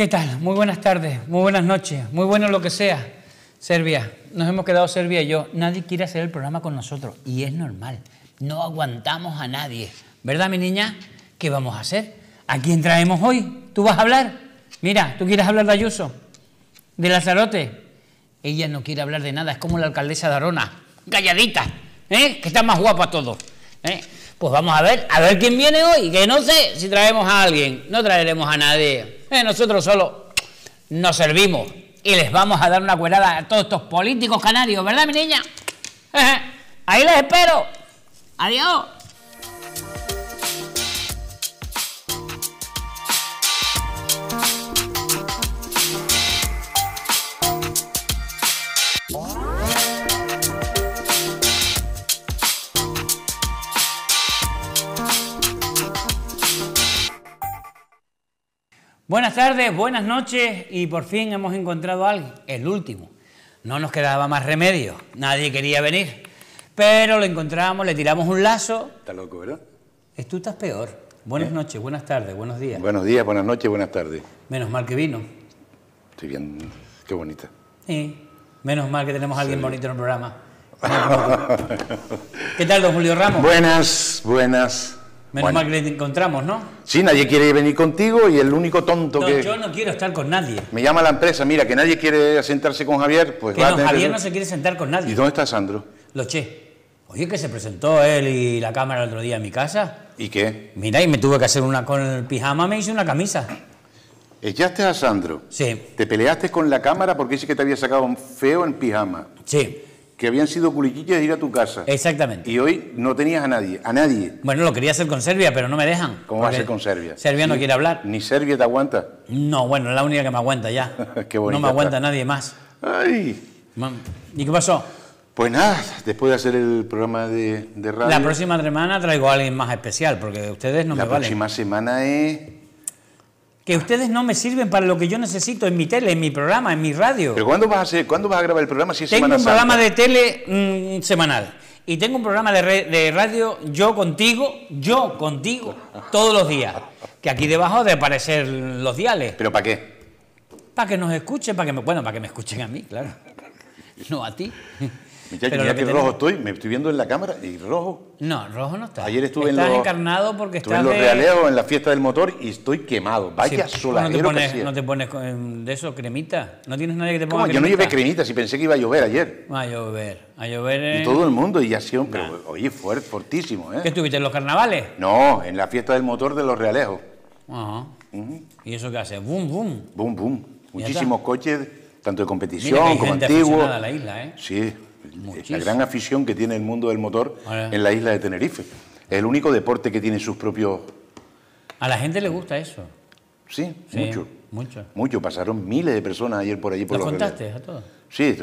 ¿Qué tal? Muy buenas tardes, muy buenas noches, muy bueno lo que sea. Serbia, nos hemos quedado Serbia y yo. Nadie quiere hacer el programa con nosotros y es normal. No aguantamos a nadie. ¿Verdad, mi niña? ¿Qué vamos a hacer? ¿A quién traemos hoy? ¿Tú vas a hablar? Mira, ¿tú quieres hablar de Ayuso? ¿De Lazarote? Ella no quiere hablar de nada, es como la alcaldesa de Arona. Calladita, ¿eh? Que está más guapa todo. ¿eh? Pues vamos a ver, a ver quién viene hoy, que no sé si traemos a alguien, no traeremos a nadie. Eh, nosotros solo nos servimos y les vamos a dar una cuerada a todos estos políticos canarios, ¿verdad, mi niña? Ahí les espero. Adiós. Buenas tardes, buenas noches y por fin hemos encontrado a alguien, el último. No nos quedaba más remedio, nadie quería venir, pero lo encontramos, le tiramos un lazo. Está loco, ¿verdad? Tú estás peor. Buenas ¿Eh? noches, buenas tardes, buenos días. Buenos días, buenas noches, buenas tardes. Menos mal que vino. Estoy bien, qué bonita. Sí, menos mal que tenemos a alguien bonito en el programa. ¿Qué tal, don Julio Ramos? Buenas, buenas. Menos mal que le encontramos, ¿no? Sí, nadie quiere venir contigo y el único tonto no, que. Yo no quiero estar con nadie. Me llama la empresa, mira, que nadie quiere sentarse con Javier, pues va a tener Javier no se quiere sentar con nadie. ¿Y dónde está Sandro? Lo che. Oye, que se presentó él y la cámara el otro día en mi casa. ¿Y qué? Mira, y me tuve que hacer una con el pijama, me hice una camisa. ¿Echaste a Sandro? Sí. ¿Te peleaste con la cámara porque dice que te había sacado un feo en pijama? Sí que habían sido culiquillas de ir a tu casa. Exactamente. Y hoy no tenías a nadie, a nadie. Bueno, lo quería hacer con Serbia, pero no me dejan. ¿Cómo va a ser con Serbia? Serbia no quiere hablar. ¿Ni Serbia te aguanta? No, bueno, es la única que me aguanta ya. qué bonito. No me aguanta nadie más. ¡Ay! ¿Y qué pasó? Pues nada, después de hacer el programa de, radio... La próxima semana traigo a alguien más especial, porque ustedes no me valen. La próxima semana es que ustedes no me sirven para lo que yo necesito en mi tele, en mi programa, en mi radio. ¿Pero cuándo vas a, a grabar el programa si es Tengo un programa de tele mm, semanal y tengo un programa de, radio Yo Contigo, Yo Contigo, todos los días. Que aquí debajo de aparecer los diales. ¿Pero para qué? Para que nos escuchen, para que me, bueno, para que me escuchen a mí, claro. No a ti. Ya que, rojo estoy, me estoy viendo en la cámara y rojo. No, rojo no está. Ayer estuve en los, encarnado porque estás en los realejos en la fiesta del motor y estoy quemado. Vaya sí, no te pones, em, de eso cremita? ¿No tienes nadie que te ponga cremita? Yo no llevé cremita, si pensé que iba a llover ayer. Va a llover, a llover en... Y todo el mundo y ya siempre, Pero oye, fuertísimo. fortísimo, ¿eh? ¿Qué estuviste, en los carnavales? No, en la fiesta del motor de los realejos. Ajá. ¿Y eso qué hace? bum! boom. Boom, boom. Muchísimos coches, tanto de competición como antiguos. la isla, ¿eh? Sí la gran afición que tiene el mundo del motor ah, en la isla de Tenerife. Es el único deporte que tiene sus propios... A la gente le gusta eso. Sí, mucho. Mucho. Mucho. Pasaron miles de personas ayer por allí. Por ¿Los, contaste a todos? Sí,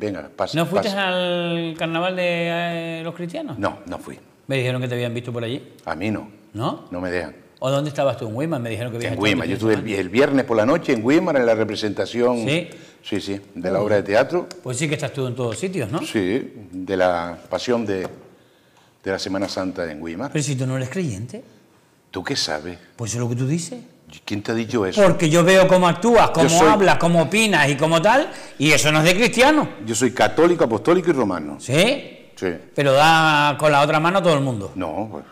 venga, pasa. ¿No fuiste al carnaval de eh, los cristianos? No, no fui. ¿Me dijeron que te habían visto por allí? A mí no. ¿No? No me dejan. ¿O dónde estabas tú? ¿En Weimar? Me dijeron que habías En Weimar. Yo estuve el, viernes por la noche en Weimar en la representación... ¿Sí? Sí, sí, de la obra de teatro. Pues sí que estás tú en todos sitios, ¿no? Sí, de la pasión de, la Semana Santa en Guimar. Pero si tú no eres creyente. ¿Tú qué sabes? Pues eso es lo que tú dices. ¿Quién te ha dicho eso? Porque yo veo cómo actúas, cómo hablas, cómo opinas y cómo tal, y eso no es de cristiano. Yo soy católico, apostólico y romano. ¿Sí? Sí. Pero da con la otra mano a todo el mundo. No, pues.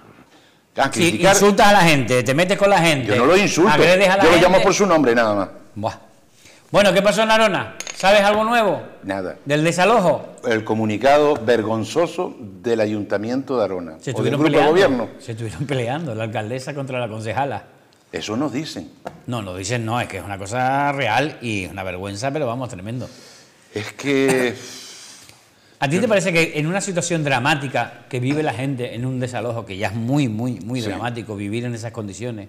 A insultas a la gente, te metes con la gente. Yo no lo insulto. yo lo llamo por su nombre nada más. Buah. Bueno, ¿qué pasó en Arona? ¿Sabes algo nuevo? Nada. ¿Del desalojo? El comunicado vergonzoso del ayuntamiento de Arona. Se estuvieron, peleando, gobierno. se estuvieron peleando la alcaldesa contra la concejala. Eso nos dicen. No, nos dicen no, es que es una cosa real y es una vergüenza, pero vamos, tremendo. Es que... ¿A ti te parece que en una situación dramática que vive la gente, en un desalojo que ya es muy, muy, muy dramático vivir en esas condiciones,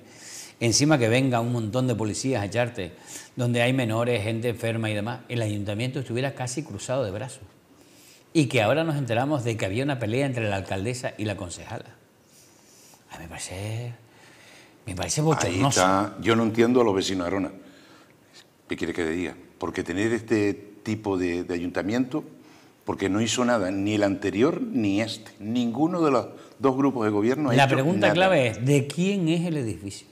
encima que venga un montón de policías a echarte, donde hay menores, gente enferma y demás, el ayuntamiento estuviera casi cruzado de brazos. Y que ahora nos enteramos de que había una pelea entre la alcaldesa y la concejala. A ah, mí me parece. Me parece botelloso. Ahí está. Yo no entiendo a los vecinos de Arona. ¿Qué quiere que le diga? Porque tener este tipo de, ayuntamiento porque no hizo nada, ni el anterior ni este. Ninguno de los dos grupos de gobierno. Ha la pregunta clave es, ¿de quién es el edificio?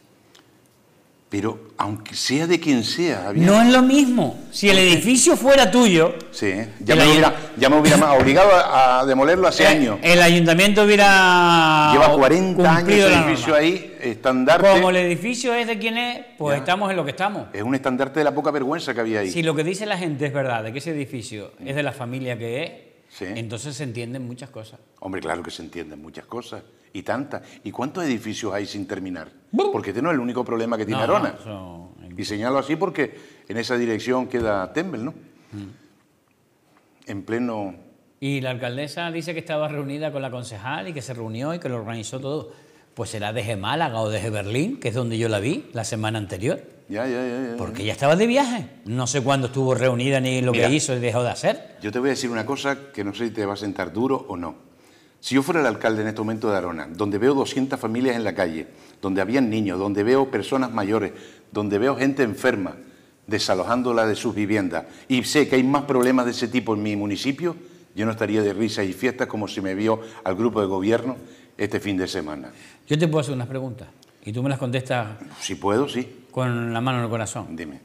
Pero aunque sea de quien sea, No es lo mismo. Si el edificio fuera tuyo... Sí, ya, me, hubiera, ya me hubiera obligado a, demolerlo hace eh, años. El ayuntamiento hubiera... Lleva 40 años el edificio ahí, estandarte... Como el edificio es de quien es, pues estamos en lo que estamos. Es un estandarte de la poca vergüenza que había ahí. Si lo que dice la gente es verdad, de que ese edificio es de la familia que es, entonces se entienden muchas cosas. Hombre, claro que se entienden muchas cosas y tantas. ¿Y cuántos edificios hay sin terminar? Porque este no es el único problema que tiene Arona. y señalo así porque en esa dirección queda Tembel, ¿no? Mm. En pleno... Y la alcaldesa dice que estaba reunida con la concejal y que se reunió y que lo organizó todo. Pues será desde Málaga o desde Berlín, que es donde yo la vi la semana anterior. Ya, ya, ya. ya porque ya estaba de viaje. No sé cuándo estuvo reunida ni lo que hizo y dejó de hacer. Yo te voy a decir una cosa que no sé si te va a sentar duro o no. Si yo fuera el alcalde en este momento de Arona, donde veo 200 familias en la calle, donde habían niños, donde veo personas mayores, donde veo gente enferma, desalojándola de sus viviendas, y sé que hay más problemas de ese tipo en mi municipio, yo no estaría de risa y fiestas como si me vio al grupo de gobierno este fin de semana. Yo te puedo hacer unas preguntas y tú me las contestas. Si puedo, sí. Con la mano en el corazón. Dime.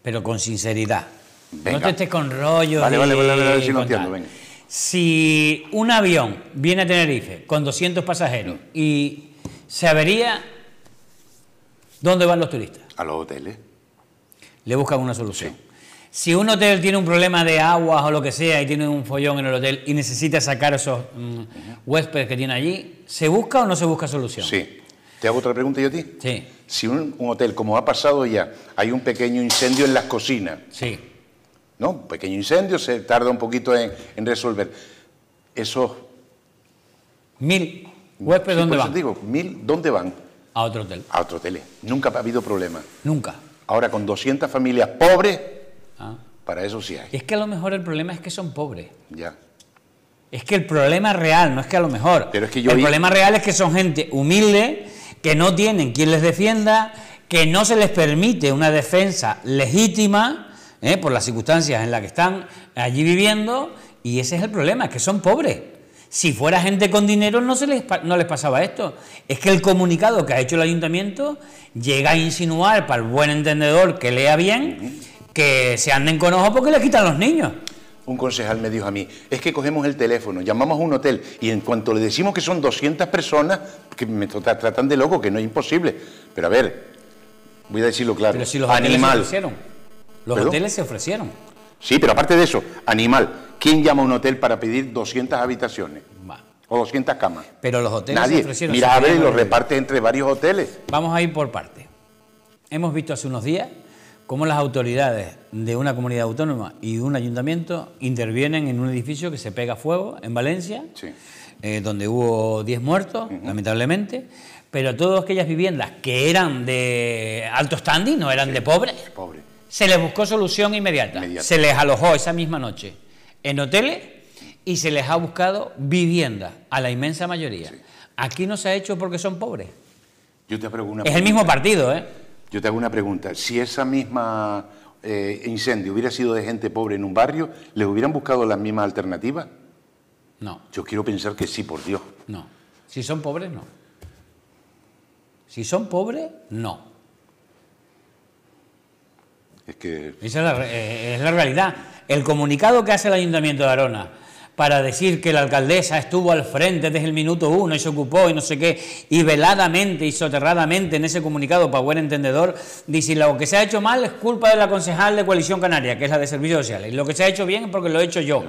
Pero con sinceridad. Venga. No te estés con rollo. Vale, vale, vale, vale, vale si entiendo, venga. Si un avión viene a Tenerife con 200 pasajeros y se avería, ¿dónde van los turistas? A los hoteles. Le buscan una solución. Si un hotel tiene un problema de aguas o lo que sea y tiene un follón en el hotel y necesita sacar esos mm, huéspedes que tiene allí, ¿se busca o no se busca solución? Sí. ¿Te hago otra pregunta yo a ti? Sí. Si un hotel, como ha pasado ya, hay un pequeño incendio en las cocinas. Sí ¿no? Un pequeño incendio se tarda un poquito en, resolver. ...eso... Mil huéspedes, ¿dónde van? digo, mil, ¿dónde van? A otro hotel. A otro hotel. Nunca ha habido problema. Nunca. Ahora, con 200 familias pobres, ah. para eso sí hay. Es que a lo mejor el problema es que son pobres. Ya. Es que el problema real, no es que a lo mejor. Pero es que yo el problema real es que son gente humilde, que no tienen quien les defienda, que no se les permite una defensa legítima ¿eh? por las circunstancias en las que están allí viviendo y ese es el problema, es que son pobres. Si fuera gente con dinero no, se les, les pasaba esto. Es que el comunicado que ha hecho el ayuntamiento llega a insinuar para el buen entendedor que lea bien que se anden con ojo porque le quitan los niños. Un concejal me dijo a mí, es que cogemos el teléfono, llamamos a un hotel y en cuanto le decimos que son 200 personas, que me tratan de loco, que no es imposible. Pero a ver, voy a decirlo claro, Pero si los animal, los hoteles se ofrecieron. Sí, pero aparte de eso, animal, ¿quién llama a un hotel para pedir 200 habitaciones? O 200 camas. Pero los hoteles se ofrecieron. Mira, a ver, los reparte entre varios hoteles. Vamos a ir por partes. Hemos visto hace unos días cómo las autoridades de una comunidad autónoma y de un ayuntamiento intervienen en un edificio que se pega fuego en Valencia, eh, donde hubo 10 muertos, lamentablemente, pero todas aquellas viviendas que eran de alto standing, no eran de pobres, Pobres. Se les buscó solución inmediata. Se les alojó esa misma noche en hoteles y se les ha buscado vivienda a la inmensa mayoría. Aquí no se ha hecho porque son pobres. Yo te hago una es el mismo partido, ¿eh? Yo te hago una pregunta. Si esa misma eh, incendio hubiera sido de gente pobre en un barrio, ¿les hubieran buscado la misma alternativa? No. Yo quiero pensar que sí, por Dios. No. Si son pobres, no. Si son pobres, no. Es Esa eh, es la, realidad. El comunicado que hace el Ayuntamiento de Arona para decir que la alcaldesa estuvo al frente desde el minuto uno y se ocupó y no sé qué, y veladamente y soterradamente en ese comunicado, para buen entendedor, dice lo que se ha hecho mal es culpa de la concejal de Coalición Canaria, que es la de Servicios Sociales, y lo que se ha hecho bien es porque lo he hecho yo.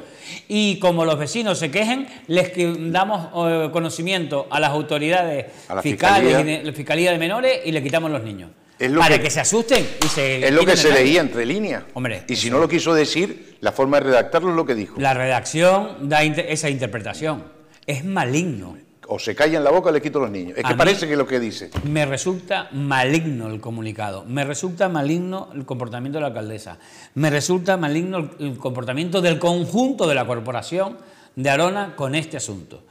Y como los vecinos se quejen, les damos eh, conocimiento a las autoridades fiscales y la Fiscalía de Menores y le quitamos los niños para que, se asusten y se. Es lo que se leía entre líneas. Hombre. Y si no lo quiso decir, la forma de redactarlo es lo que dijo. La redacción da esa interpretación. Es maligno. O se calla en la boca o le quito los niños. Es que parece que lo que dice. Me resulta maligno el comunicado. Me resulta maligno el comportamiento de la alcaldesa. Me resulta maligno el comportamiento del conjunto de la corporación de Arona con este asunto.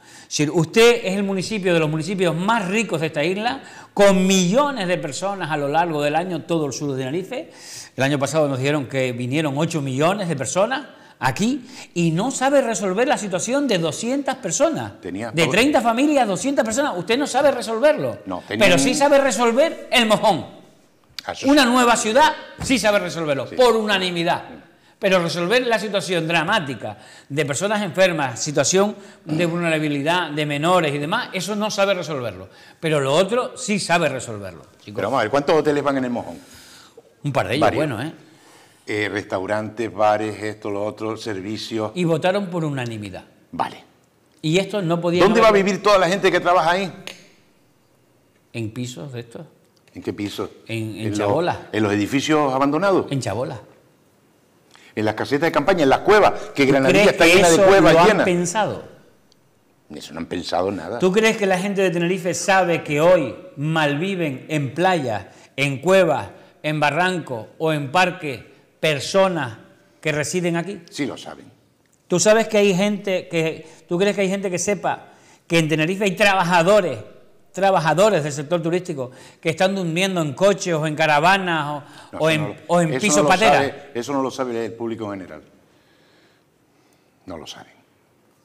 usted es el municipio de los municipios más ricos de esta isla, con millones de personas a lo largo del año, todo el sur de Tenerife. El año pasado nos dijeron que vinieron 8 millones de personas aquí y no sabe resolver la situación de 200 personas. de 30 familias, 200 personas. Usted no sabe resolverlo. Pero sí sabe resolver el mojón. Ah, Una nueva ciudad sí sabe resolverlo, por unanimidad. Pero resolver la situación dramática de personas enfermas, situación de vulnerabilidad de menores y demás, eso no sabe resolverlo. Pero lo otro sí sabe resolverlo. Pero vamos a ver, ¿cuántos hoteles van en el mojón? Un par de ellos, bueno, ¿eh? ¿eh? Restaurantes, bares, esto, lo otro, servicios. Y votaron por unanimidad. Vale. Y esto no podía. ¿Dónde va a vivir toda la gente que trabaja ahí? En pisos de estos. ¿En qué pisos? En, en, en Chabola. Los, ¿En los edificios abandonados? En Chabola en las casetas de campaña, en las cuevas, que Granadilla está llena de cuevas lo han pensado? Eso no han pensado nada. ¿Tú crees que la gente de Tenerife sabe que hoy malviven en playas, en cuevas, en barrancos o en parques personas que residen aquí? Sí lo saben. ¿Tú sabes que hay gente que tú crees que hay gente que sepa que en Tenerife hay trabajadores trabajadores del sector turístico que están durmiendo en coches o en caravanas o, en, o eso no lo sabe el público general. No lo saben.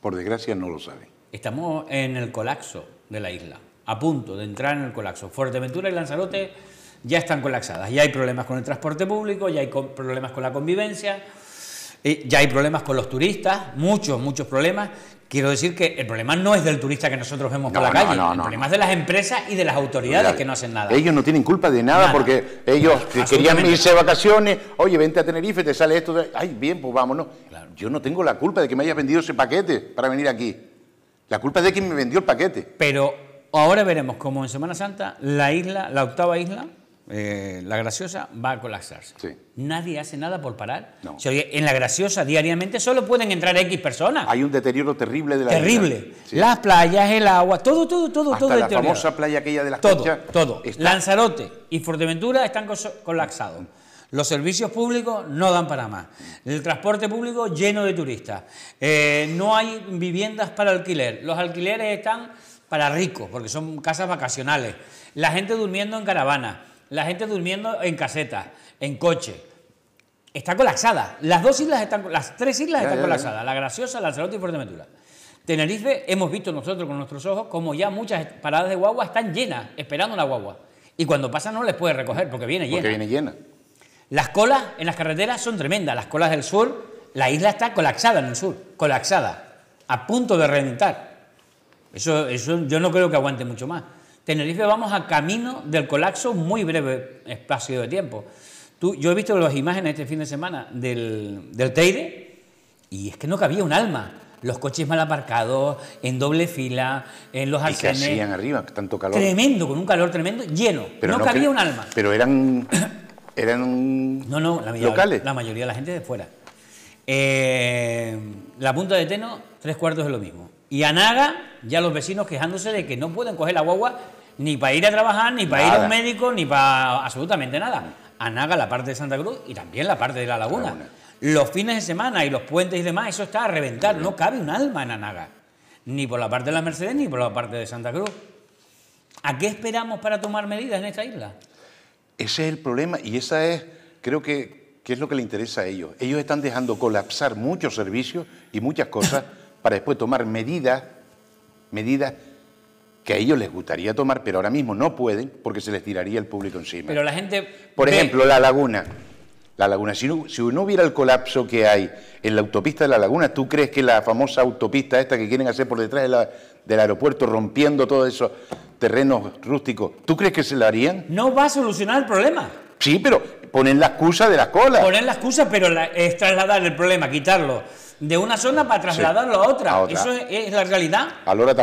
Por desgracia no lo saben. Estamos en el colapso de la isla, a punto de entrar en el colapso. Fuerteventura y Lanzarote ya están colapsadas. Ya hay problemas con el transporte público, ya hay problemas con la convivencia, eh, ya hay problemas con los turistas, muchos, muchos problemas Quiero decir que el problema no es del turista que nosotros vemos por la calle, el problema es de las empresas y de las autoridades que no hacen nada. Ellos no tienen culpa de nada, porque ellos querían irse de vacaciones, oye, vente a Tenerife, te sale esto, ay, bien, pues vámonos. Yo no tengo la culpa de que me hayas vendido ese paquete para venir aquí. La culpa es de quien me vendió el paquete. Pero ahora veremos cómo en Semana Santa la isla, la octava isla, eh, la graciosa va a colapsarse. Nadie hace nada por parar. en la graciosa diariamente solo pueden entrar X personas. Hay un deterioro terrible de la Terrible. Las playas, el agua, todo, todo, todo, todo todo. La famosa playa aquella de las Todo, todo. Lanzarote y Fuerteventura están colapsados. Los servicios públicos no dan para más. El transporte público lleno de turistas. Eh, no hay viviendas para alquiler. Los alquileres están para ricos, porque son casas vacacionales. La gente durmiendo en caravanas. La gente durmiendo en casetas, en coche. Está colapsada. Las dos islas están, las tres islas están colapsadas. La Graciosa, Lanzarote y Fuerteventura. Tenerife, hemos visto nosotros con nuestros ojos como ya muchas paradas de guagua están llenas, esperando la guagua. Y cuando pasa no les puede recoger porque viene llena. Porque viene llena. Las colas en las carreteras son tremendas. Las colas del sur, la isla está colapsada en el sur, colapsada, a punto de reventar. eso yo no creo que aguante mucho más. Tenerife vamos a camino del colapso, muy breve espacio de tiempo. Tú, yo he visto las imágenes este fin de semana del, del Teide y es que no cabía un alma. Los coches mal aparcados, en doble fila, en los arcenes. ¿Y hacían arriba? Tanto calor. Tremendo, con un calor tremendo, lleno. no, cabía un alma. Pero eran, eran no, no, la mayoría, locales. La mayoría de la gente de fuera. Eh, la punta de Teno, tres cuartos de lo mismo. Y Anaga, ya los vecinos quejándose de que no pueden coger la guagua ni para ir a trabajar, ni para ir a un médico, ni para absolutamente nada. Anaga la parte de Santa Cruz y también la parte de la laguna. Los fines de semana y los puentes y demás, eso está a reventar. No cabe un alma en Anaga. Ni por la parte de la Mercedes, ni por la parte de Santa Cruz. ¿A qué esperamos para tomar medidas en esta isla? Ese es el problema y esa es, creo que, que es lo que le interesa a ellos. Ellos están dejando colapsar muchos servicios y muchas cosas para después tomar medidas, medidas que a ellos les gustaría tomar, pero ahora mismo no pueden porque se les tiraría el público encima. Pero la gente... Por ejemplo, La Laguna. La Laguna, si no, hubiera el colapso que hay en la autopista de La Laguna, ¿tú crees que la famosa autopista esta que quieren hacer por detrás del aeropuerto, rompiendo todos esos terrenos rústicos, ¿tú crees que se la harían? No va a solucionar el problema. Sí, pero ponen la excusa de las colas... Ponen la excusa, pero es trasladar el problema, quitarlo de una zona para trasladarlo a, otra. Eso es, la realidad.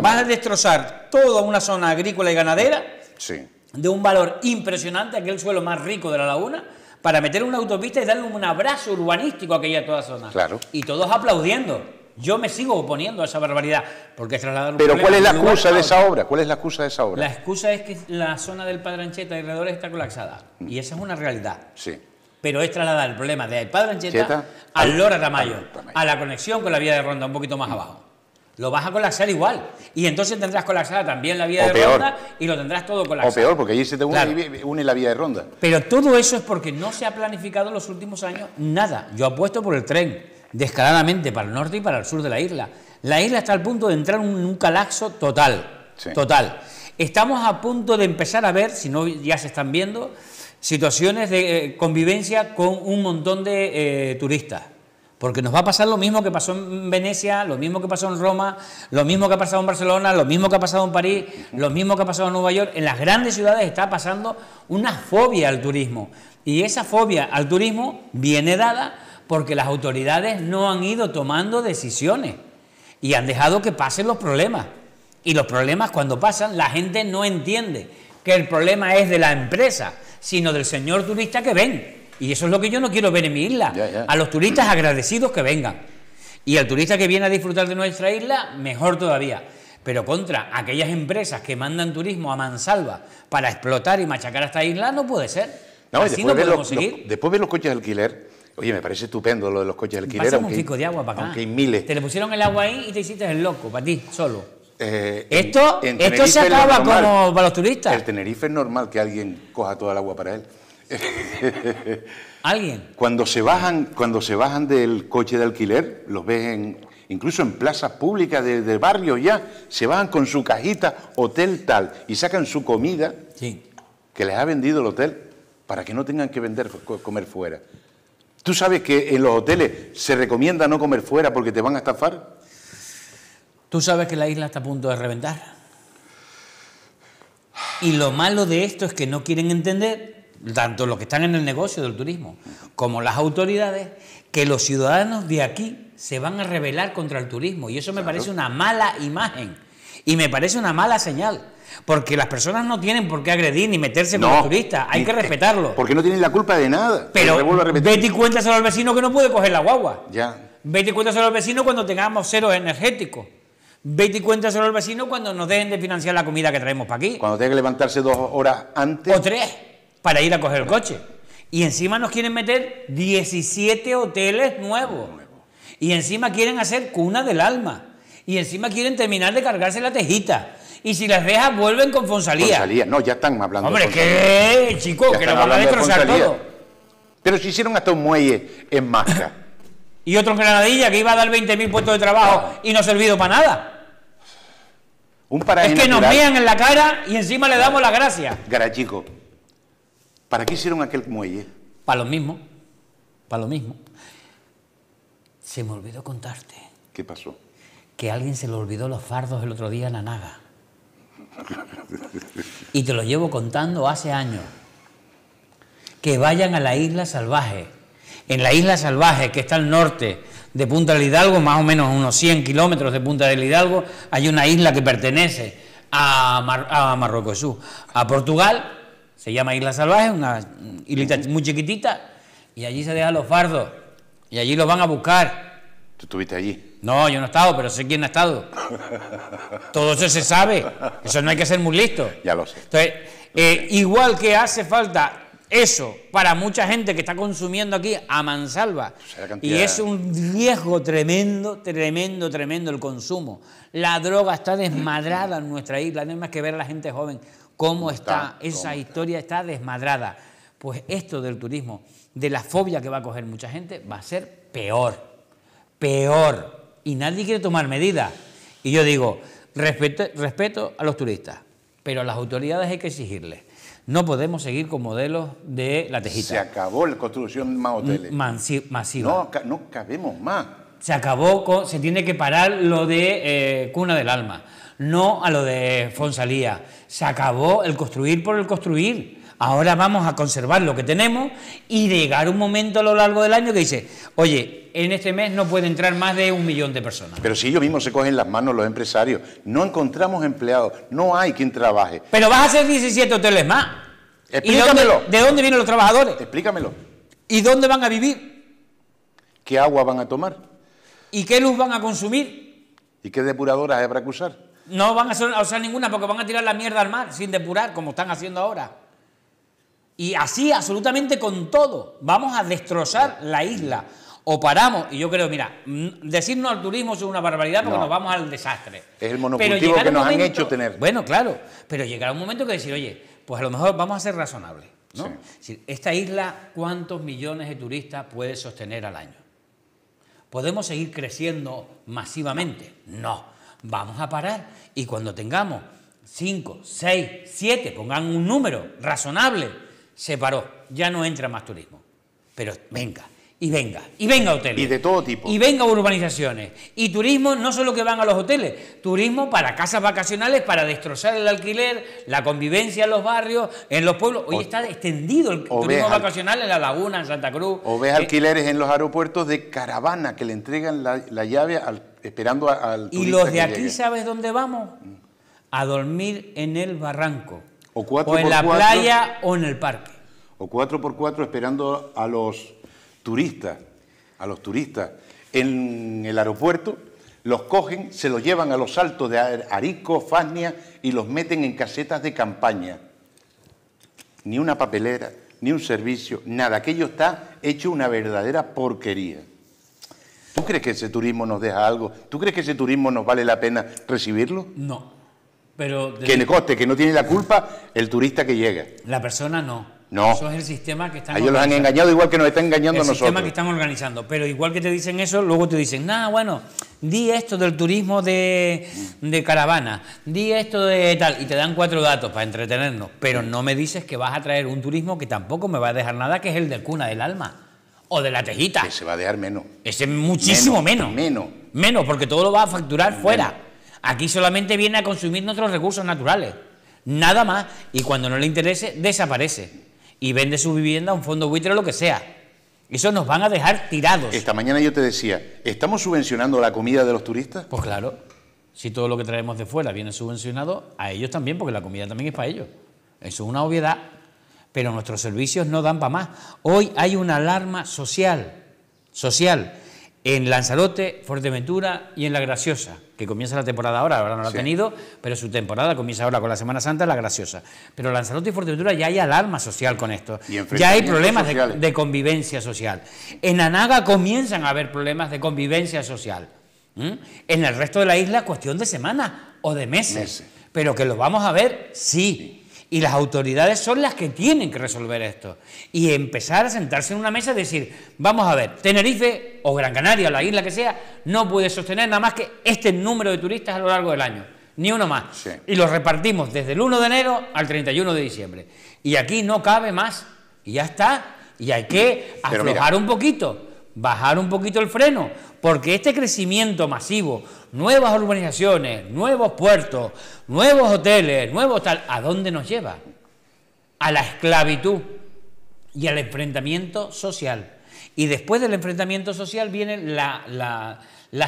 Vas a destrozar toda una zona agrícola y ganadera sí. de un valor impresionante, aquel suelo más rico de la laguna, para meter una autopista y darle un abrazo urbanístico a aquella toda zona. Claro. Y todos aplaudiendo. Yo me sigo oponiendo a esa barbaridad, porque trasladar Pero ¿cuál es la excusa de esa obra? ¿Cuál es la excusa de esa obra? La excusa es que la zona del Padrancheta y alrededor está colapsada. Mm. Y esa es una realidad. Sí pero es trasladar el problema de Padre al Lora Tamayo, a la conexión con la vía de ronda un poquito más abajo. Lo vas a colapsar igual. Y entonces tendrás colapsada también la vía de ronda y lo tendrás todo colapsado. O peor, porque allí se te une, la vía de ronda. Pero todo eso es porque no se ha planificado en los últimos años nada. Yo apuesto por el tren, descaradamente, para el norte y para el sur de la isla. La isla está al punto de entrar en un colapso total. Total. Estamos a punto de empezar a ver, si no ya se están viendo, situaciones de eh, convivencia con un montón de eh, turistas. Porque nos va a pasar lo mismo que pasó en Venecia, lo mismo que pasó en Roma, lo mismo que ha pasado en Barcelona, lo mismo que ha pasado en París, lo mismo que ha pasado en Nueva York. En las grandes ciudades está pasando una fobia al turismo. Y esa fobia al turismo viene dada porque las autoridades no han ido tomando decisiones y han dejado que pasen los problemas. Y los problemas cuando pasan la gente no entiende que el problema es de la empresa sino del señor turista que ven. Y eso es lo que yo no quiero ver en mi isla. A los turistas agradecidos que vengan. Y al turista que viene a disfrutar de nuestra isla, mejor todavía. Pero contra aquellas empresas que mandan turismo a mansalva para explotar y machacar a esta isla, no puede ser. No, Así después no los, después ver los coches de alquiler, Oye, me parece estupendo lo de los coches de alquiler. un pico de agua para acá. Aunque hay miles. Te le pusieron el agua ahí y te hiciste el loco, para ti, solo. Eh, esto, esto se acaba como para los turistas. El Tenerife es normal que alguien coja toda el agua para él. ¿Alguien? Cuando se bajan, cuando se bajan del coche de alquiler, los ves incluso en plazas públicas de, barrio ya, se bajan con su cajita, hotel tal, y sacan su comida que les ha vendido el hotel para que no tengan que vender comer fuera. ¿Tú sabes que en los hoteles se recomienda no comer fuera porque te van a estafar? Tú sabes que la isla está a punto de reventar. Y lo malo de esto es que no quieren entender, tanto los que están en el negocio del turismo como las autoridades, que los ciudadanos de aquí se van a rebelar contra el turismo. Y eso me parece una mala imagen. Y me parece una mala señal. Porque las personas no tienen por qué agredir ni meterse por con los turistas. Hay que respetarlo. Porque no tienen la culpa de nada. Pero vete y cuéntaselo al vecino que no puede coger la guagua. Ya. Vete y cuéntaselo al vecino cuando tengamos cero energético. 20 y solo al vecino cuando nos dejen de financiar la comida que traemos para aquí. Cuando tenga que levantarse dos horas antes. O tres, para ir a coger el coche. Y encima nos quieren meter 17 hoteles nuevos. Y encima quieren hacer cuna del alma. Y encima quieren terminar de cargarse la tejita. Y si las dejas, vuelven con Fonsalía. Fonsalía, no, ya están hablando Hombre, ¿qué? Chico, que nos van a destrozar todo. Pero se hicieron hasta un muelle en masa. y otro en Granadilla que iba a dar 20.000 puestos de trabajo y no ha servido para nada es que nos mían en la cara y encima le damos la gracia. Garachico, ¿para qué hicieron aquel muelle? Para lo mismo, para lo mismo. Se me olvidó contarte. ¿Qué pasó? Que alguien se le olvidó los fardos el otro día en Anaga. y te lo llevo contando hace años. Que vayan a la isla salvaje. En la isla salvaje, que está al norte, de Punta del Hidalgo, más o menos unos 100 kilómetros de Punta del Hidalgo, hay una isla que pertenece a, Marruecos, a Portugal, se llama Isla Salvaje, una islita muy chiquitita, y allí se dejan los fardos, y allí los van a buscar. ¿Tú estuviste allí? No, yo no he estado, pero sé quién ha estado. Todo eso se sabe, eso no hay que ser muy listo. Ya lo sé. Entonces, eh, igual que hace falta eso para mucha gente que está consumiendo aquí a mansalva. y es un riesgo tremendo, tremendo, tremendo el consumo. La droga está desmadrada en nuestra isla, no más que ver a la gente joven cómo está, esa historia, está. desmadrada. Pues esto del turismo, de la fobia que va a coger mucha gente, va a ser peor, peor. Y nadie quiere tomar medidas. Y yo digo, respeto a los turistas, pero a las autoridades hay que exigirles no podemos seguir con modelos de la tejita. Se acabó la construcción más hoteles. Mm, masiva. No, no cabemos más. Se acabó, con, se tiene que parar lo de eh, Cuna del Alma, no a lo de Fonsalía. Se acabó el construir por el construir ahora vamos a conservar lo que tenemos y llegar un momento a lo largo del año que dice, oye, en este mes no puede entrar más de un millón de personas. Pero si ellos mismos se cogen las manos los empresarios, no encontramos empleados, no hay quien trabaje. Pero vas a hacer 17 hoteles más. Explícamelo. ¿De dónde vienen los trabajadores? Explícamelo. ¿Y dónde van a vivir? ¿Qué agua van a tomar? ¿Y qué luz van a consumir? ¿Y qué depuradoras habrá que usar? No van a usar ninguna porque van a tirar la mierda al mar sin depurar, como están haciendo ahora. Y así absolutamente con todo. Vamos a destrozar la isla. O paramos, y yo creo, mira, mm, decirnos al turismo es una barbaridad porque nos vamos al desastre. Es el monocultivo que nos han hecho tener. Bueno, claro, pero llegará un momento que decir, oye, pues a lo mejor vamos a ser razonables. esta isla, ¿cuántos millones de turistas puede sostener al año? ¿Podemos seguir creciendo masivamente? No. Vamos a parar y cuando tengamos 5, 6, 7, pongan un número razonable se paró, ya no entra más turismo. Pero venga, y venga, y venga hoteles. Y de todo tipo. Y venga urbanizaciones. Y turismo, no solo que van a los hoteles, turismo para casas vacacionales, para destrozar el alquiler, la convivencia en los barrios, en los pueblos. Hoy está extendido el turismo vacacional en La Laguna, en Santa Cruz. O ves eh, alquileres en los aeropuertos de caravana que le entregan la, llave esperando al turista. Y los de aquí, ¿sabes dónde vamos? Mm. A dormir en el barranco. O, en la playa o en el parque. O 4x4 esperando a los turistas, a los turistas en el aeropuerto, los cogen, se los llevan a los altos de Arico, Fasnia y los meten en casetas de campaña. Ni una papelera, ni un servicio, nada. Aquello está hecho una verdadera porquería. ¿Tú crees que ese turismo nos deja algo? ¿Tú crees que ese turismo nos vale la pena recibirlo? No. Pero de... Que coste, que no tiene la culpa el turista que llega. La persona no. No. Eso es el sistema que están. Ellos los han engañado igual que nos están engañando a nosotros. El sistema que están organizando. Pero igual que te dicen eso, luego te dicen, nada, bueno, di esto del turismo de, caravana, di esto de tal, y te dan cuatro datos para entretenernos. Pero no me dices que vas a traer un turismo que tampoco me va a dejar nada, que es el del cuna del alma o de la tejita. Que se va a dejar menos. Ese muchísimo menos. Menos. Menos, porque todo lo va a facturar fuera. Aquí solamente viene a consumir nuestros recursos naturales, nada más. Y cuando no le interese, desaparece y vende su vivienda a un fondo buitre o lo que sea. Eso nos van a dejar tirados. Esta mañana yo te decía, ¿estamos subvencionando la comida de los turistas? Pues claro, si todo lo que traemos de fuera viene subvencionado, a ellos también, porque la comida también es para ellos. Eso es una obviedad, pero nuestros servicios no dan para más. Hoy hay una alarma social, social en Lanzarote, Fuerteventura y en La Graciosa, que comienza la temporada ahora, ahora no la ha tenido, pero su temporada comienza ahora con la Semana Santa, La Graciosa. Pero Lanzarote y Fuerteventura ya hay alarma social con esto, ya hay problemas de, convivencia social. En Anaga comienzan a haber problemas de convivencia social. En el resto de la isla, cuestión de semanas o de meses. Pero que lo vamos a ver, sí. Y las autoridades son las que tienen que resolver esto. Y empezar a sentarse en una mesa y decir, vamos a ver, Tenerife o Gran Canaria o la isla que sea, no puede sostener nada más que este número de turistas a lo largo del año. Ni uno más. Y lo repartimos desde el 1 de enero al 31 de diciembre. Y aquí no cabe más. Y ya está. Y hay que aflojar un poquito, bajar un poquito el freno, porque este crecimiento masivo, nuevas urbanizaciones, nuevos puertos, nuevos hoteles, nuevos tal, ¿a dónde nos lleva? A la esclavitud y al enfrentamiento social. Y después del enfrentamiento social viene la,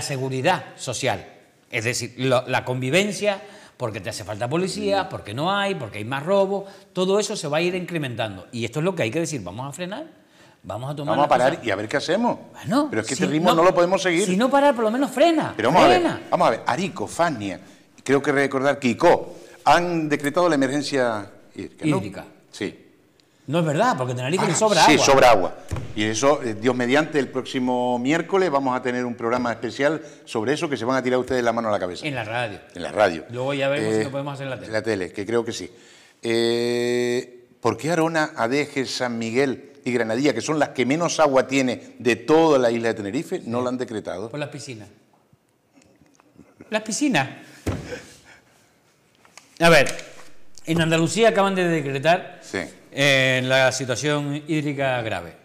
seguridad social, es decir, la convivencia, porque te hace falta policía, mm. porque no hay, porque hay más robo. todo eso se va a ir incrementando. Y esto es lo que hay que decir, vamos a frenar Vamos a parar y a ver qué hacemos. pero es que este ritmo no, lo podemos seguir. Si no parar, por lo menos frena. Pero vamos a ver. Vamos a ver. Arico, Fania, creo que recordar Kiko, han decretado la emergencia hídrica. Sí. No es verdad, porque en Tenerife ah, sobra agua. Sí, sobra agua. Y eso, eh, Dios mediante, el próximo miércoles vamos a tener un programa especial sobre eso que se van a tirar ustedes la mano a la cabeza. En la radio. En la radio. Luego ya vemos si lo eh, podemos hacer en la tele. En la tele, que creo que sí. Eh, ¿Por qué Arona, Adeje, San Miguel y Granadilla, que son las que menos agua tiene de toda la isla de Tenerife, no la han decretado. Por las piscinas. Las piscinas. A ver, en Andalucía acaban de decretar eh, la situación hídrica grave.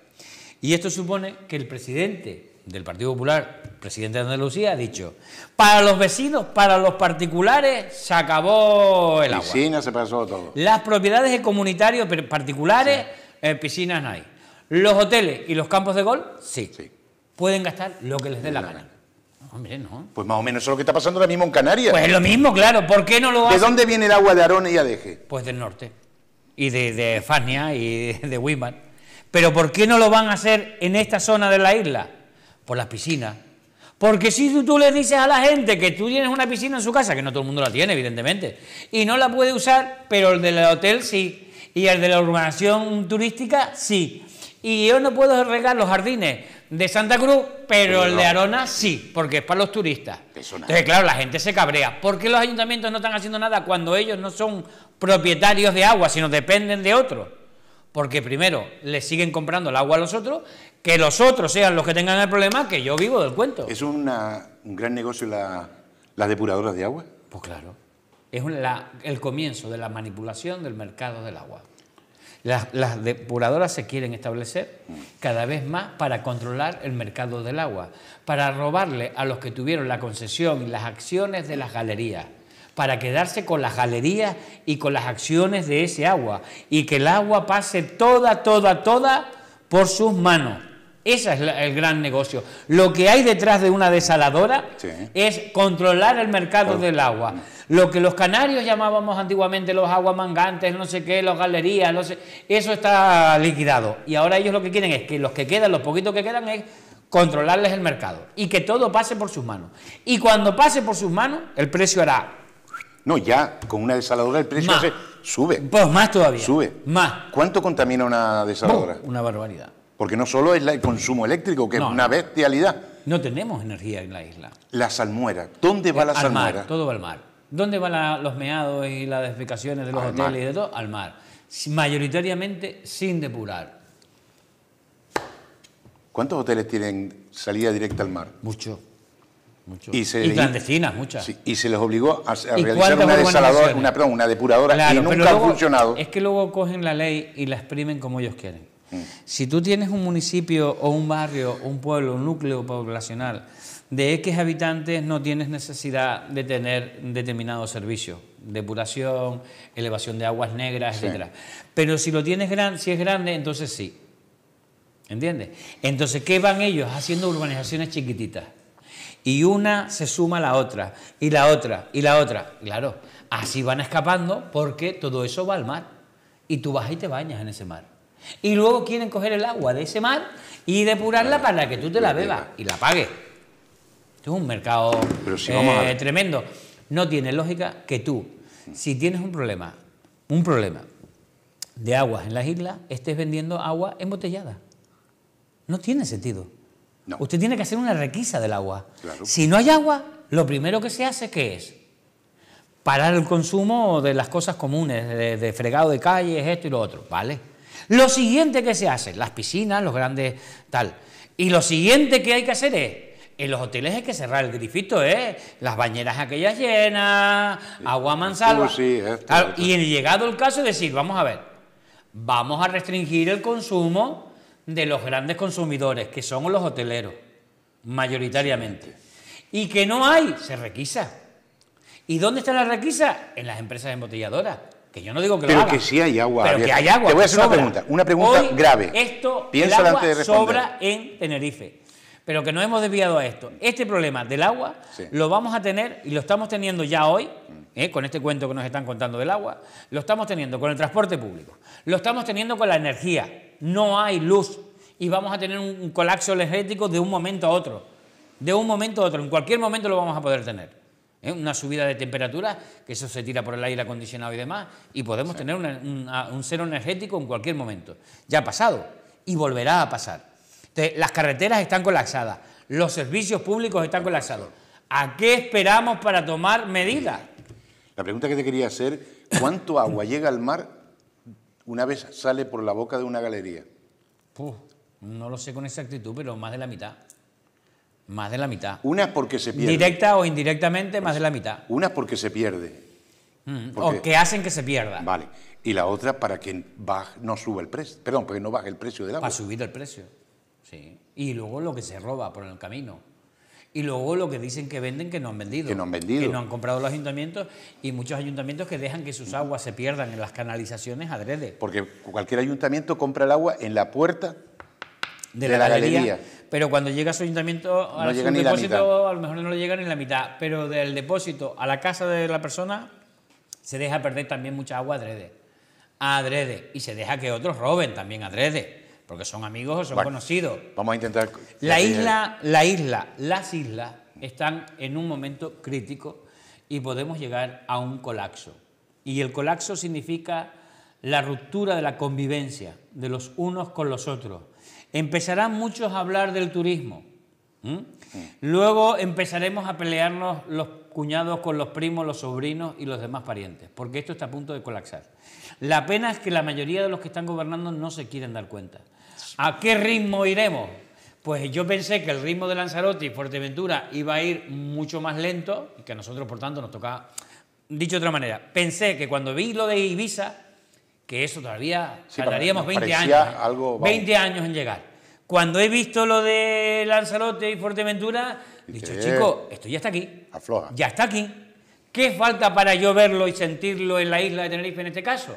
Y esto supone que el presidente del Partido Popular, presidente de Andalucía, ha dicho, para los vecinos, para los particulares, se acabó el agua. Piscinas se pasó todo. Las propiedades comunitarias particulares, eh, piscinas no hay. Los hoteles y los campos de golf sí. Pueden gastar lo que les dé la, gana. Hombre, no. Pues más o menos eso es lo que está pasando ahora mismo en Canarias. Pues es lo mismo, claro. ¿Por qué no lo hacen? ¿De dónde viene el agua de Arona y Adeje? Pues del norte. Y de, de Fania y de, Pero ¿por qué no lo van a hacer en esta zona de la isla? Por las piscinas. Porque si tú, tú le dices a la gente que tú tienes una piscina en su casa, que no todo el mundo la tiene, evidentemente, y no la puede usar, pero el del hotel sí, y el de la urbanación turística sí. Y yo no puedo regar los jardines de Santa Cruz, pero el de Arona sí, porque es para los turistas. Entonces, claro, la gente se cabrea. ¿Por qué los ayuntamientos no están haciendo nada cuando ellos no son propietarios de agua, sino dependen de otros? Porque primero le siguen comprando el agua a los otros, que los otros sean los que tengan el problema, que yo vivo del cuento. ¿Es un gran negocio la, las depuradoras de agua? Pues claro, es el comienzo de la manipulación del mercado del agua. Las, depuradoras se quieren establecer cada vez más para controlar el mercado del agua, para robarle a los que tuvieron la concesión y las acciones de las galerías, para quedarse con las galerías y con las acciones de ese agua y que el agua pase toda, toda, toda por sus manos. Ese es el gran negocio. Lo que hay detrás de una desaladora es controlar el mercado del agua. Mm. Lo que los canarios llamábamos antiguamente los aguamangantes, no sé qué, los galerías, no sé, eso está liquidado. Y ahora ellos lo que quieren es que los que quedan, los poquitos que quedan, es controlarles el mercado y que todo pase por sus manos. Y cuando pase por sus manos, el precio hará. No, ya con una desaladora el precio se sube. Pues más todavía. Sube. Más. ¿Cuánto contamina una desaladora? una barbaridad. Porque no solo es el consumo eléctrico, que es una bestialidad. No tenemos energía en la isla. La salmuera. ¿Dónde va eh, la salmuera? todo va al mar. ¿Dónde van los meados y las defecaciones de los hoteles y de todo? Al mar. Mayoritariamente sin depurar. ¿Cuántos hoteles tienen salida directa al mar? Muchos. Mucho. Y, clandestinas, muchas. y se les obligó a, realizar una, desaladora, una, depuradora nunca ha funcionado. Es que luego cogen la ley y la exprimen como ellos quieren. Mm. Si tú tienes un municipio o un barrio, un pueblo, un núcleo poblacional de X habitantes no tienes necesidad de tener determinado servicio. depuración, elevación de aguas negras, etcétera etc. Pero si lo tienes gran, si es grande, entonces sí. ¿Entiendes? Entonces, ¿qué van ellos haciendo urbanizaciones chiquititas? Y una se suma a la otra, y la otra, y la otra. Claro, así van escapando porque todo eso va al mar. Y tú vas y te bañas en ese mar. Y luego quieren coger el agua de ese mar y depurarla para que tú te la bebas y la pagues. Esto es un mercado eh, tremendo. No tiene lógica que tú, si tienes un problema, un problema de aguas en las islas, estés vendiendo agua embotellada. No tiene sentido. Usted tiene que hacer una requisa del agua. Si no hay agua, lo primero que se hace, ¿qué es? Parar el consumo de las cosas comunes, de, de fregado de calles, esto y lo otro, ¿vale? Lo siguiente que se hace, las piscinas, los grandes, tal. Y lo siguiente que hay que hacer es en los hoteles hay que cerrar el grifito, ¿eh? Las bañeras aquellas llenas, agua mansalva. Sí, Y en llegado el caso decir, vamos a ver, vamos a restringir el consumo de los grandes consumidores, que son los hoteleros, mayoritariamente. Y que no hay, se requisa. ¿Y dónde está la requisa? En las empresas embotelladoras. Que yo no digo que Pero que sí hay agua. Pero que hay agua. Te voy a hacer una pregunta, una pregunta grave. Esto, el agua sobra en Tenerife pero que no hemos desviado a esto. Este problema del agua lo vamos a tener y lo estamos teniendo ya hoy, ¿eh? con este cuento que nos están contando del agua, lo estamos teniendo con el transporte público, lo estamos teniendo con la energía, no hay luz y vamos a tener un colapso energético de un momento a otro, de un momento a otro, en cualquier momento lo vamos a poder tener. ¿eh? una subida de temperatura, que eso se tira por el aire acondicionado y demás, y podemos tener un cero energético en cualquier momento. Ya ha pasado y volverá a pasar las carreteras están colapsadas, los servicios públicos están colapsados. ¿A qué esperamos para tomar medidas? La pregunta que te quería hacer, ¿cuánto agua llega al mar una vez sale por la boca de una galería? no lo sé con exactitud, pero más de la mitad. Más de la mitad. Una es porque se pierde. Directa o indirectamente, más de la mitad. Una es porque se pierde. Mm, o que hacen que se pierda. Vale. Y la otra para que no suba el precio. Perdón, porque no baje el precio del agua. Para subir el precio. Y luego lo que se roba por el camino. Y luego lo que dicen que venden que no han vendido. Que no han no han comprado los ayuntamientos y muchos ayuntamientos que dejan que sus aguas se pierdan en las canalizaciones adrede. Porque cualquier ayuntamiento compra el agua en la puerta de, la, galería, Pero cuando llega a su ayuntamiento, al depósito, a lo mejor no le llega ni la mitad. Pero del depósito a la casa de la persona se deja perder también mucha agua adrede. Adrede. Y se deja que otros roben también adrede porque son amigos o son conocidos. Vamos a intentar. La isla, la isla, las islas están en un momento crítico y podemos llegar a un colapso. Y el colapso significa la ruptura de la convivencia de los unos con los otros. Empezarán muchos a hablar del turismo. Mm. Luego empezaremos a pelearnos los cuñados con los primos, los sobrinos y los demás parientes, porque esto está a punto de colapsar. La pena es que la mayoría de los que están gobernando no se quieren dar cuenta. ¿A qué ritmo iremos? Pues yo pensé que el ritmo de Lanzarote y Fuerteventura iba a ir mucho más lento y que a nosotros, por tanto, nos tocaba. Dicho de otra manera, pensé que cuando vi lo de Ibiza, que eso todavía tardaríamos 20 años. 20 años en llegar. Cuando he visto lo de Lanzarote y Fuerteventura, dicho, chico, esto ya está aquí. Afloja. Ya está aquí. ¿Qué falta para yo verlo y sentirlo en la isla de Tenerife en este caso?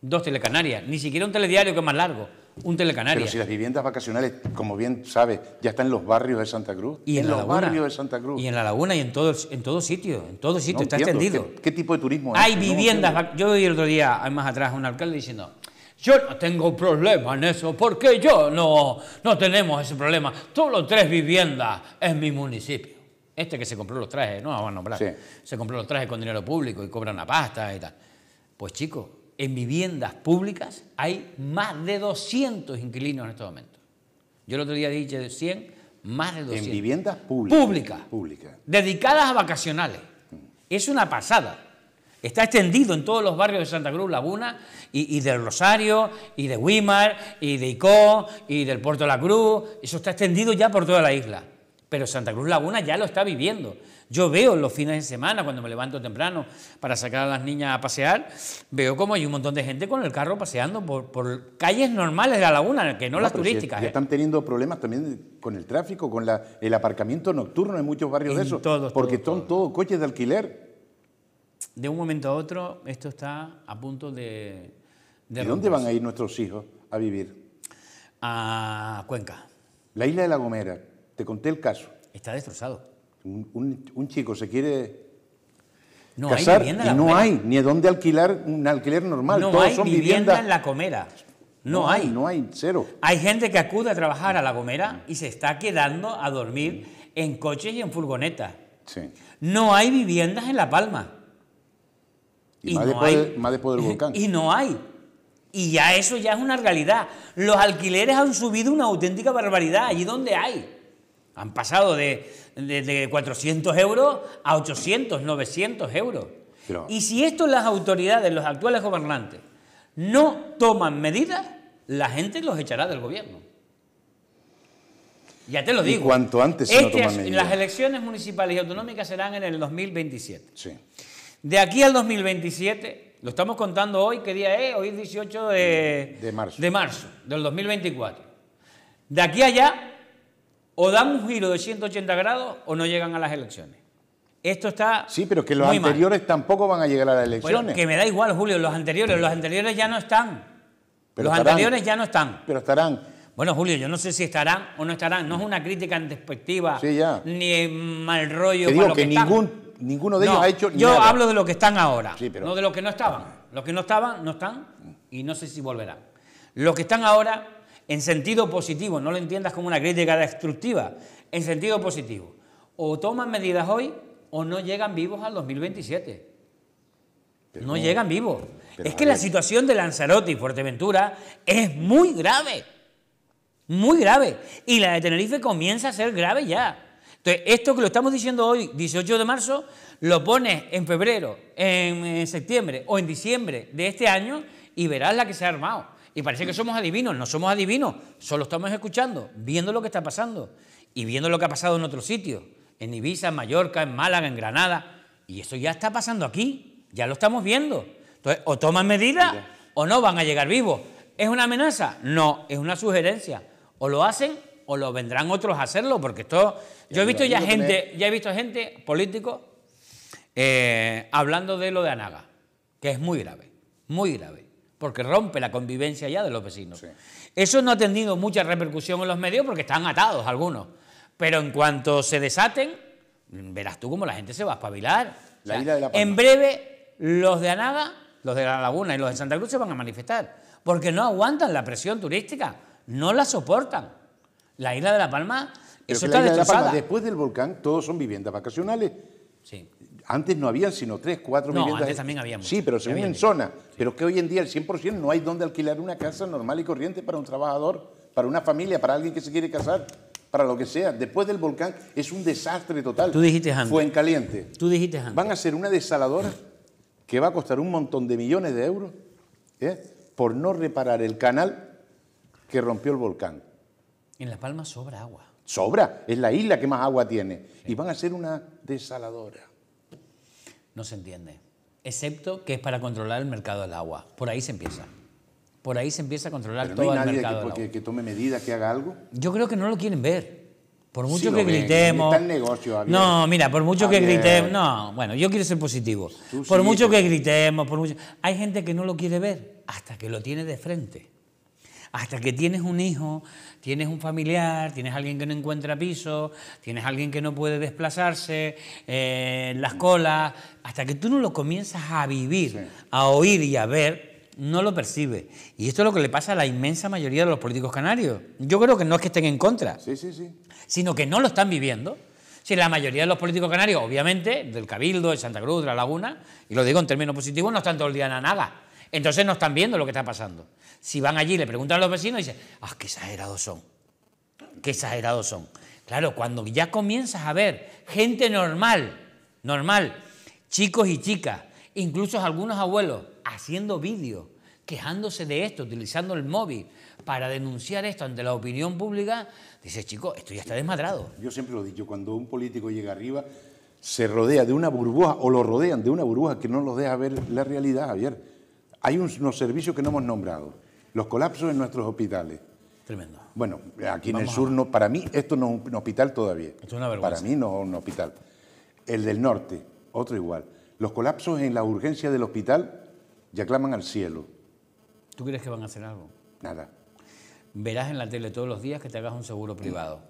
Dos telecanarias, ni siquiera un telediario que es más largo un telecanario. Pero si las viviendas vacacionales, como bien sabes, ya están en los barrios de Santa Cruz. Y en, la los laguna, barrios de Santa Cruz. Y en la laguna y en todo, en sitio, en todo sitio, está extendido. ¿Qué, tipo de turismo Hay viviendas, yo vi el otro día, más atrás, un alcalde diciendo... Yo no tengo problema en eso, porque yo no, no tenemos ese problema. los tres viviendas en mi municipio. Este que se compró los trajes, no vamos a nombrar. Se compró los trajes con dinero público y cobra una pasta y tal. Pues chicos, en viviendas públicas hay más de 200 inquilinos en este momento. Yo el otro día dije de 100, más de 200. En viviendas públicas. Públicas. Dedicadas a vacacionales. Mm. Es una pasada. Está extendido en todos los barrios de Santa Cruz Laguna y, del Rosario y de Wimar y de Icón, y del Puerto de la Cruz. Eso está extendido ya por toda la isla pero Santa Cruz Laguna ya lo está viviendo. Yo veo los fines de semana, cuando me levanto temprano para sacar a las niñas a pasear, veo como hay un montón de gente con el carro paseando por, calles normales de la laguna, que no, las turísticas. ¿eh? están teniendo problemas también con el tráfico, con el aparcamiento nocturno en muchos barrios de esos, todos, porque son todos coches de alquiler. De un momento a otro, esto está a punto de... ¿De, dónde van a ir nuestros hijos a vivir? A Cuenca. La isla de La Gomera. Te conté el caso. Está destrozado. Un, chico se quiere no hay vivienda y no hay ni dónde alquilar un alquiler normal. No hay vivienda en La Comera. No, hay. No hay, cero. Hay gente que acude a trabajar a La comera y se está quedando a dormir en coches y en furgonetas. Sí. No hay viviendas en La Palma. Y, no más después del volcán. Y no hay. Y ya eso ya es una realidad. Los alquileres han subido una auténtica barbaridad allí donde hay. Han pasado de, 400 euros a 800, 900 euros. Y si esto las autoridades, los actuales gobernantes, no toman medidas, la gente los echará del gobierno. Ya te lo digo. cuanto antes se este toman medidas. Las elecciones municipales y autonómicas serán en el 2027. Sí. De aquí al 2027, lo estamos contando hoy, ¿qué día es? Hoy es 18 de, marzo. de marzo del 2024. De aquí a allá o dan un giro de 180 grados o no llegan a las elecciones. Esto está. Sí, pero que los anteriores tampoco van a llegar a las elecciones. que me da igual, Julio, los anteriores, los anteriores ya no están. los anteriores ya no están. Pero estarán. Bueno, Julio, yo no sé si estarán o no estarán. No es una crítica en despectiva, ni mal rollo. Te que, ninguno de ellos ha hecho yo hablo de los que están ahora, sí, pero... no de los que no estaban. Los que no estaban, no están y no sé si volverán. Los que están ahora en sentido positivo, no lo entiendas como una crítica destructiva, en sentido positivo. O toman medidas hoy o no llegan vivos al 2027. no, llegan vivos. Es que la situación de Lanzarote y Fuerteventura es muy grave. Muy grave. Y la de Tenerife comienza a ser grave ya. Entonces, esto que lo estamos diciendo hoy, 18 de marzo, lo pones en febrero, en septiembre o en diciembre de este año y verás la que se ha armado. Y parece que somos adivinos, no somos adivinos, solo estamos escuchando, viendo lo que está pasando y viendo lo que ha pasado en otros sitios, en Ibiza, en Mallorca, en Málaga, en Granada. Y eso ya está pasando aquí, ya lo estamos viendo. Entonces, o toman medidas o no van a llegar vivos. ¿Es una amenaza? No, es una sugerencia. O lo hacen o lo vendrán otros a hacerlo, porque esto... Yo, he visto ya gente, ya he visto gente, políticos, eh, hablando de lo de Anaga, que es muy grave, muy grave porque rompe la convivencia ya de los vecinos. Eso no ha tenido mucha repercusión en los medios porque están atados algunos, pero en cuanto se desaten, verás tú cómo la gente se va a espabilar. La en breve, los de Anaga, los de La Laguna y los de Santa Cruz se van a manifestar, porque no aguantan la presión turística, no la soportan. La isla de La Palma, eso está la después del volcán, todos son viviendas vacacionales. Sí. Antes no habían sino tres, cuatro no, Antes también habíamos. Sí, pero según en zona. Pero Pero que hoy en día el 100% no hay donde alquilar una casa normal y corriente para un trabajador, para una familia, para alguien que se quiere casar, para lo que sea. Después del volcán es un desastre total. Tú dijiste antes. Fue en caliente. Tú dijiste antes. Van a ser una desaladora que va a costar un montón de millones de euros ¿eh? por no reparar el canal que rompió el volcán. En La Palma sobra agua. Sobra, es la isla que más agua tiene. Y van a ser una desaladora no se entiende, excepto que es para controlar el mercado del agua. Por ahí se empieza. Por ahí se empieza a controlar todo el mercado. Que, del que tome medidas, que haga algo? Yo creo que no lo quieren ver. Por mucho que gritemos. Está el negocio, No, mira, por mucho que gritemos. No, bueno, yo quiero ser positivo. por mucho que gritemos, por mucho. Hay gente que no lo quiere ver hasta que lo tiene de frente. Hasta que tienes un hijo, tienes un familiar, tienes alguien que no encuentra piso, tienes alguien que no puede desplazarse, en eh, las colas, hasta que tú no lo comienzas a vivir, a oír y a ver, no lo percibes. Y esto es lo que le pasa a la inmensa mayoría de los políticos canarios. Yo creo que no es que estén en contra, sino que no lo están viviendo. Si la mayoría de los políticos canarios, obviamente, del Cabildo, de Santa Cruz, de La Laguna, y lo digo en términos positivos, no están todo el día en nada. Entonces no están viendo lo que está pasando. Si van allí, le preguntan a los vecinos y dicen, ¡ah, qué exagerados son! ¡Qué exagerados son! Claro, cuando ya comienzas a ver gente normal, normal, chicos y chicas, incluso algunos abuelos, haciendo vídeos, quejándose de esto, utilizando el móvil para denunciar esto ante la opinión pública, dices, chico, esto ya está desmadrado. Yo siempre lo he dicho, cuando un político llega arriba, se rodea de una burbuja o lo rodean de una burbuja que no los deja ver la realidad, Javier. Hay unos servicios que no hemos nombrado, los colapsos en nuestros hospitales. Tremendo. Bueno, aquí en el sur, no, para mí, esto no es un hospital todavía. Esto es una vergüenza. Para mí no es un hospital. El del norte, otro igual. Los colapsos en la urgencia del hospital ya claman al cielo. ¿Tú crees que van a hacer algo? Nada. Verás en la tele todos los días que te hagas un seguro privado.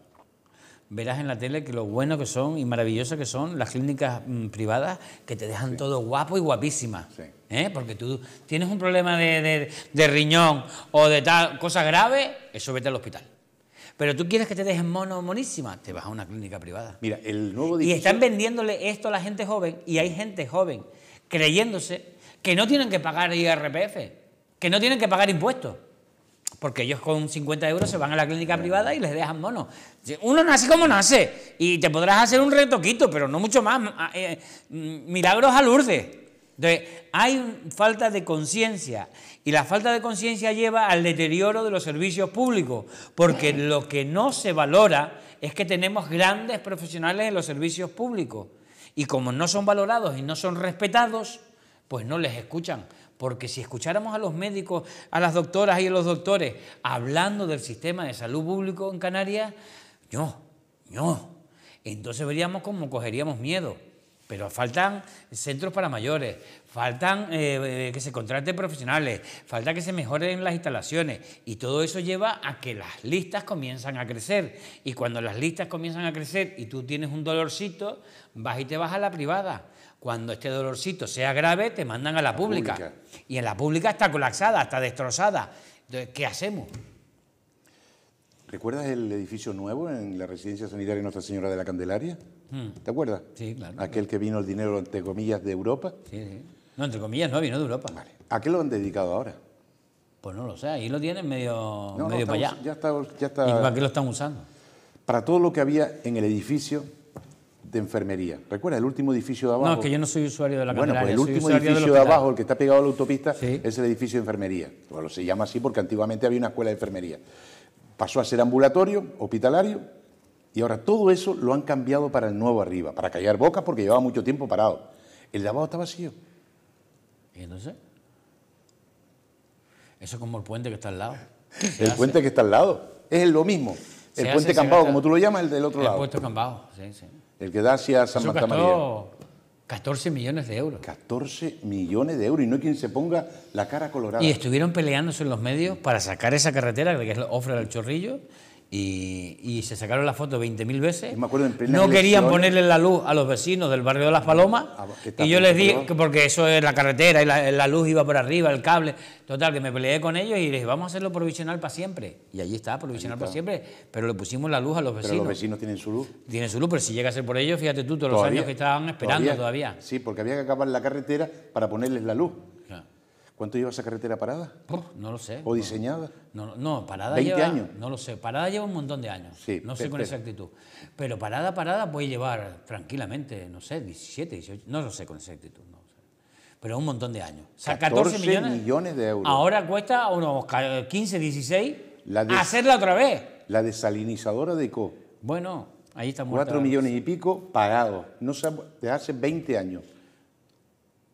Verás en la tele que lo bueno que son y maravillosas que son las clínicas mm, privadas que te dejan todo guapo y guapísima. Sí. ¿Eh? porque tú tienes un problema de, riñón o de tal cosa grave, eso vete al hospital. Pero tú quieres que te dejen mono monísima, te vas a una clínica privada. Mira, el nuevo Y están vendiéndole esto a la gente joven y hay gente joven creyéndose que no tienen que pagar IRPF, que no tienen que pagar impuestos. Porque ellos con 50 euros se van a la clínica privada y les dejan mono. Uno nace como nace y te podrás hacer un retoquito, pero no mucho más. Eh, mm, milagros a Lourdes. Entonces, hay falta de conciencia y la falta de conciencia lleva al deterioro de los servicios públicos, porque lo que no se valora es que tenemos grandes profesionales en los servicios públicos y como no son valorados y no son respetados, pues no les escuchan. Porque si escucháramos a los médicos, a las doctoras y a los doctores hablando del sistema de salud público en Canarias, no, no. Entonces veríamos cómo cogeríamos miedo. Pero faltan centros para mayores, faltan eh, eh, que se contraten profesionales, falta que se mejoren las instalaciones y todo eso lleva a que las listas comienzan a crecer y cuando las listas comienzan a crecer y tú tienes un dolorcito, vas y te vas a la privada. Cuando este dolorcito sea grave, te mandan a la, pública. Y en la pública está colapsada, está destrozada. Entonces, ¿qué hacemos? ¿Recuerdas el edificio nuevo en la residencia sanitaria Nuestra Señora de la Candelaria? Hmm. ¿Te acuerdas? Sí, claro. Aquel que vino el dinero, entre comillas, de Europa. sí. sí. No, entre comillas, no, vino de Europa. Vale. ¿A qué lo han dedicado ahora? Pues no lo sé, ahí lo tienen medio, para allá. ¿Y para qué lo están usando? Para todo lo que había en el edificio de enfermería. Recuerda el último edificio de abajo? No, es que yo no soy usuario de la Bueno, pues el último edificio de, abajo, el que está pegado a la autopista, es el edificio de enfermería. lo se llama así porque antiguamente había una escuela de enfermería. Pasó a ser ambulatorio, hospitalario, y ahora todo eso lo han cambiado para el nuevo arriba, para callar bocas porque llevaba mucho tiempo parado. El de abajo está vacío. ¿Y entonces? Eso es como el puente que está al lado. El puente que está al lado. Es lo mismo. El puente cambado como tú lo llamas, el del otro lado. El puente Cambado, sí, sí. El que da hacia San Marta María. 14 millones de euros. 14 millones de euros y no hay quien se ponga la cara colorada. Y estuvieron peleándose en los medios para sacar esa carretera, que es la Ofra del Chorrillo, y, se sacaron la foto 20.000 veces. no querían ponerle la luz a los vecinos del barrio de Las Palomas. Ah, y yo les dije, porque eso es la carretera y la, luz iba por arriba, el cable. Total, que me peleé con ellos y les dije, vamos a hacerlo provisional para siempre. Y allí está, provisional para siempre. Pero le pusimos la luz a los vecinos. Pero los vecinos tienen su luz. Tienen su luz, pero si llega a ser por ellos, fíjate tú, todos los años que estaban esperando ¿Todavía? Sí, porque había que acabar la carretera para ponerles la luz. ¿Cuánto lleva esa carretera parada? no lo sé. ¿O diseñada? No, no parada 20 años. No lo sé, parada lleva un montón de años. Sí, no sé con exactitud. Pero parada, parada puede llevar tranquilamente, no sé, 17, 18, no lo sé con exactitud. No pero un montón de años. O sea, 14, 14 millones, de euros. Ahora cuesta unos 15, 16 hacerla otra vez. La desalinizadora de Co. Bueno, ahí está muerta. 4 millones y pico pagados, no sé, de hace 20 años.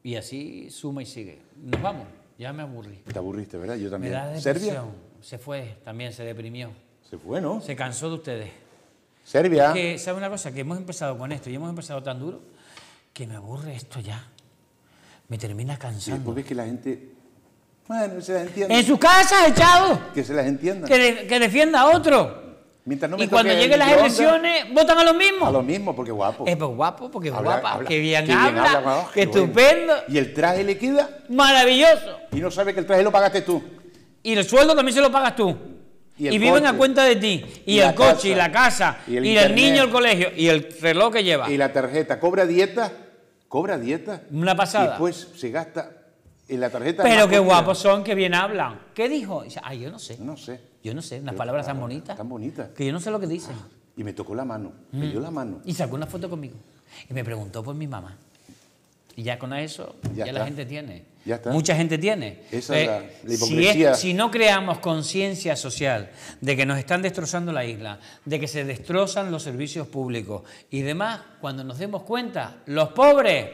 Y así suma y sigue. Nos vamos. Ya me aburrí. Te aburriste, ¿verdad? Yo también. Serbia Se fue, también se deprimió. Se fue, ¿no? Se cansó de ustedes. Serbia. Es ¿sabe una cosa? Que hemos empezado con esto y hemos empezado tan duro que me aburre esto ya. Me termina cansando. Y ves que la gente. Bueno, se las entiende. En su casa, echado. Que se las entienda. Que, que defienda a otro y cuando lleguen las elecciones, votan a los mismos. A los mismos, porque guapo. Es pues, guapo, porque guapa, que bien, habla, que estupendo. ¿Y el traje le queda? Maravilloso. Y no sabe que el traje lo pagaste tú. Y el sueldo también se lo pagas tú. Y, viven a cuenta de ti. Y, el coche, y la casa, y el, niño el niño al colegio, y el reloj que lleva. Y la tarjeta. ¿Cobra dieta? ¿Cobra dieta? Una pasada. Y después se gasta en la tarjeta. Pero qué guapos son, que bien hablan. ¿Qué dijo? Ay, yo no sé. No sé. Yo no sé, las palabras tan bonitas. Tan bonitas. Que yo no sé lo que dicen. Y me tocó la mano, me mm. dio la mano. Y sacó una foto conmigo. Y me preguntó por mi mamá. Y ya con eso, ya, la gente tiene. Ya está. Mucha gente tiene. Esa es eh, la, hipocresía. si, no creamos conciencia social de que nos están destrozando la isla, de que se destrozan los servicios públicos y demás, cuando nos demos cuenta, los pobres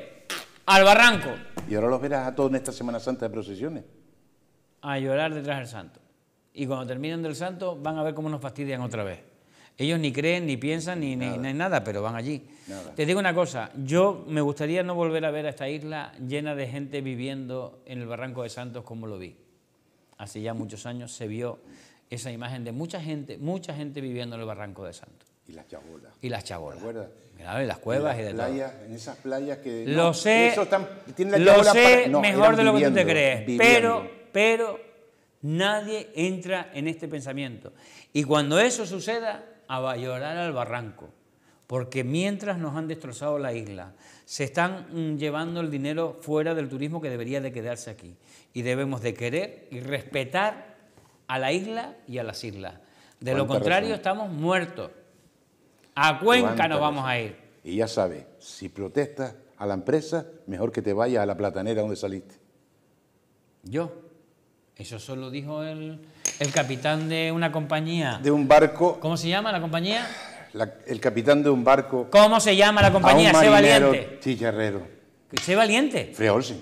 al barranco. Y ahora los verás a todos en esta Semana Santa de procesiones. A llorar detrás del santo y cuando terminan del santo van a ver cómo nos fastidian otra vez. Ellos ni creen, ni piensan, ni nada, nada pero van allí. Te digo una cosa, yo me gustaría no volver a ver a esta isla llena de gente viviendo en el Barranco de Santos como lo vi. Hace ya muchos años se vio esa imagen de mucha gente, mucha gente viviendo en el Barranco de Santos. Y las chabolas. Y las chabolas. ¿Te las cuevas y, las de En esas playas que... Lo sé, lo sé mejor de lo que tú te crees, pero, pero Nadie entra en este pensamiento. Y cuando eso suceda, a llorar al barranco. Porque mientras nos han destrozado la isla, se están mm, llevando el dinero fuera del turismo que debería de quedarse aquí. Y debemos de querer y respetar a la isla y a las islas. De lo contrario, estamos muertos. A Cuenca nos vamos a ir. Y ya sabes, si protestas a la empresa, mejor que te vayas a la platanera donde saliste. ¿Yo? Eso solo dijo el, capitán de una compañía. De un barco. ¿Cómo se llama la compañía? el capitán de un barco. ¿Cómo se llama la compañía? sé valiente. ¿Se Sé valiente. Freolsen.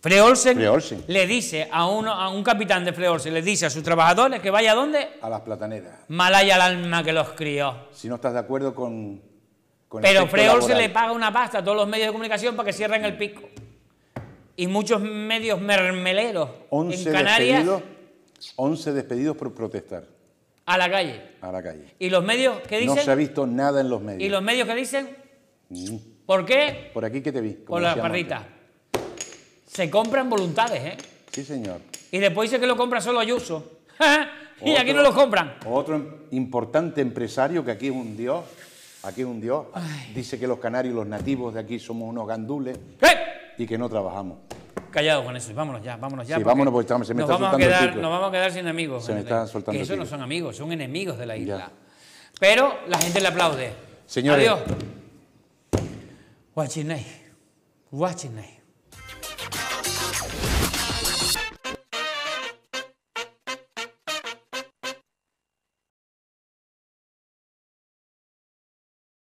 Freolsen, le dice a, uno, a un capitán de Freolsen, le dice a sus trabajadores que vaya a dónde? A las plataneras. Malaya al alma que los crió. Si no estás de acuerdo con. con Pero Freolsen le paga una pasta a todos los medios de comunicación para que cierren el pico y muchos medios mermeleros en Canarias. 11 despedidos por protestar. A la calle. A la calle. ¿Y los medios qué dicen? No se ha visto nada en los medios. ¿Y los medios qué dicen? ¿Por qué? Por aquí que te vi. Por la parrita. Se compran voluntades, ¿eh? Sí, señor. Y después dice que lo compra solo Ayuso. y aquí no lo compran. Otro importante empresario que aquí es un dios, aquí es un dios, dice que los canarios, los nativos de aquí somos unos gandules. ¿Eh? y que no trabajamos. Callado con eso, vámonos ya, vámonos ya. Sí, vámonos porque se me nos, vamos a quedar, nos vamos a quedar sin amigos. Se me soltando. Que esos no son amigos, son enemigos de la isla. Pero la gente le aplaude. Señor. Adiós. Guachinay. Guachinay.